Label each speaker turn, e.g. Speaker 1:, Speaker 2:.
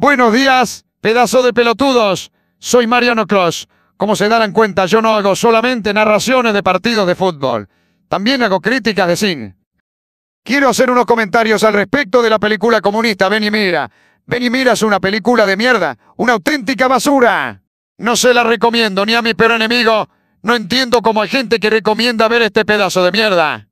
Speaker 1: Buenos días, pedazo de pelotudos. Soy Mariano Cross. Como se darán cuenta, yo no hago solamente narraciones de partidos de fútbol. También hago críticas de cine. Quiero hacer unos comentarios al respecto de la película comunista Ven y Mira. Ven y Mira es una película de mierda, una auténtica basura. No se la recomiendo ni a mi peor enemigo. No entiendo cómo hay gente que recomienda ver este pedazo de mierda.